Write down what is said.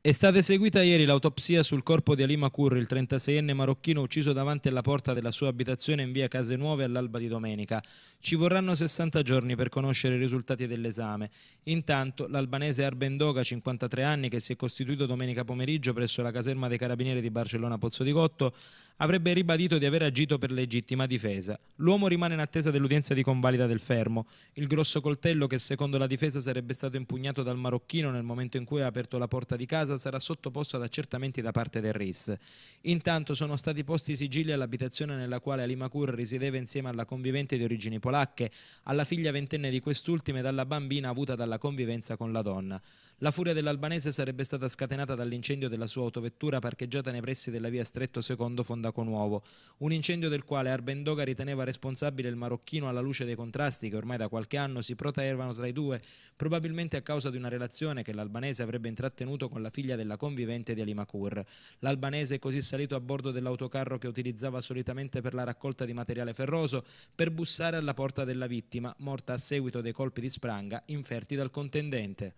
È stata eseguita ieri l'autopsia sul corpo di Alima Curri, il 36enne marocchino ucciso davanti alla porta della sua abitazione in via Case Nuove all'alba di domenica. Ci vorranno 60 giorni per conoscere i risultati dell'esame. Intanto l'albanese Arbendoga, 53 anni, che si è costituito domenica pomeriggio presso la caserma dei carabinieri di Barcellona Pozzo di Cotto, avrebbe ribadito di aver agito per legittima difesa. L'uomo rimane in attesa dell'udienza di convalida del fermo. Il grosso coltello che secondo la difesa sarebbe stato impugnato dal marocchino nel momento in cui ha aperto la porta di casa sarà sottoposto ad accertamenti da parte del RIS. Intanto sono stati posti sigilli all'abitazione nella quale Alimakur risiedeva insieme alla convivente di origini polacche, alla figlia ventenne di quest'ultima e alla bambina avuta dalla convivenza con la donna. La furia dell'albanese sarebbe stata scatenata dall'incendio della sua autovettura parcheggiata nei pressi della via Stretto II Fondamentale sindaco nuovo. Un incendio del quale Arbendoga riteneva responsabile il marocchino alla luce dei contrasti che ormai da qualche anno si protervano tra i due, probabilmente a causa di una relazione che l'albanese avrebbe intrattenuto con la figlia della convivente di Alimakur. L'albanese è così salito a bordo dell'autocarro che utilizzava solitamente per la raccolta di materiale ferroso per bussare alla porta della vittima, morta a seguito dei colpi di spranga inferti dal contendente.